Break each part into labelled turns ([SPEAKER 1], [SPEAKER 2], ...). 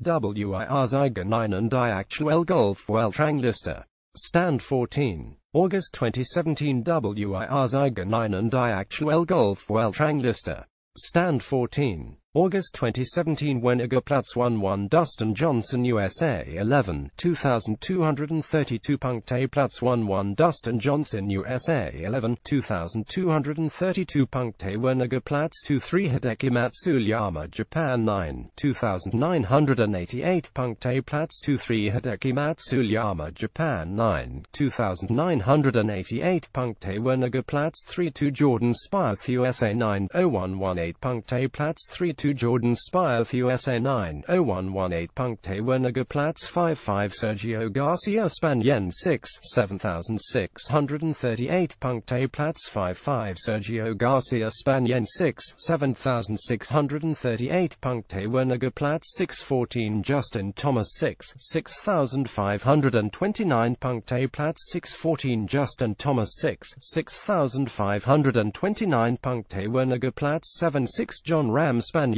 [SPEAKER 1] WIR WIRZIGENINE and Diactuel Golf Weltranglister. Stand 14. August 2017 WIR WIRZIGENINE and Diactuel Golf Weltranglister. Stand 14. August 2017 Weniger Platz 1-1 Dustin Johnson USA 11, 2232 Punkte Platz 1-1 Dustin Johnson USA 11, 2232 Punkte Weniger Platz 2-3 Hideki Matsuyama Japan 9, 2988 Punkte Platz 2-3 Hideki Matsuyama Japan 9, 2988 Punkte Weniger Platz 3-2 Jordan Spieth USA 9, 0118 Punkte Platz 3-2 2 Jordan Spire USA 9, 0118 Puncte Platz 55 Sergio Garcia Spanien 6, 7638 Puncte Platz 55 Sergio Garcia Spanien 6, 7638 Puncte Werniger Platz 614 Justin Thomas 6, 6529 Puncte Platz 614 Justin Thomas 6, 6529 Puncte Werniger Platz 7 6 John Ram Spanien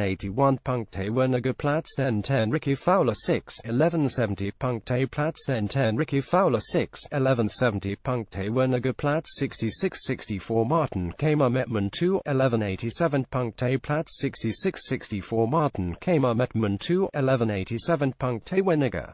[SPEAKER 1] 1181.10 Werniger Platz 10 10 Ricky Fowler 6 1170.10 Platz 10 10 Ricky Fowler 6 1170.10 Werniger Platz 66 64 Martin Kamer Metman 2 1187.10 Platz 66 64 Martin Kamer Metman 2 1187.10 Werniger